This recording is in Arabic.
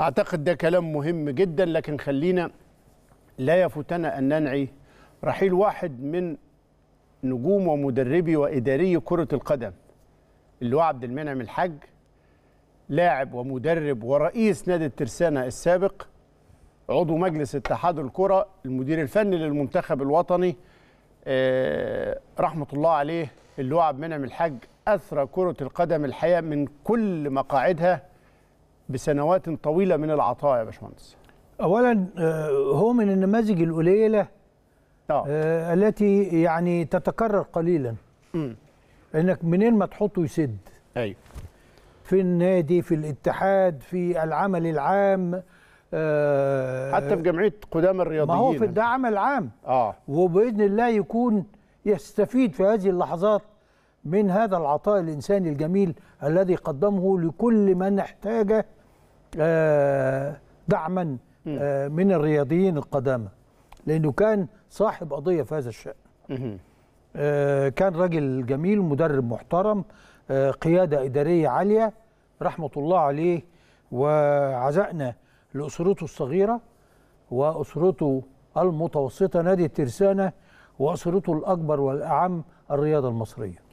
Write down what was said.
أعتقد ده كلام مهم جدا لكن خلينا لا يفوتنا أن ننعي رحيل واحد من نجوم ومدربي وإداري كرة القدم اللي هو عبد المنعم الحاج لاعب ومدرب ورئيس نادي الترسانة السابق عضو مجلس اتحاد الكرة المدير الفني للمنتخب الوطني آه، رحمة الله عليه اللي هو عبد المنعم الحاج أثرى كرة القدم الحياة من كل مقاعدها بسنوات طويله من العطاء يا باشمهندس اولا آه، هو من النماذج القليله أوه. آه، التي يعني تتكرر قليلا م. انك منين ما تحطه يسد ايوه في النادي في الاتحاد في العمل العام آه، حتى في جمعيه قدام الرياضيين ما هو في ده عمل عام اه وباذن الله يكون يستفيد في هذه اللحظات من هذا العطاء الانساني الجميل الذي قدمه لكل من احتاجه آه، دعما آه، من الرياضيين القدامى لأنه كان صاحب قضية في هذا الشأن آه، كان راجل جميل مدرب محترم قيادة إدارية عالية رحمة الله عليه وعزقنا لأسرته الصغيرة وأسرته المتوسطة نادي الترسانة وأسرته الأكبر والأعم الرياضة المصرية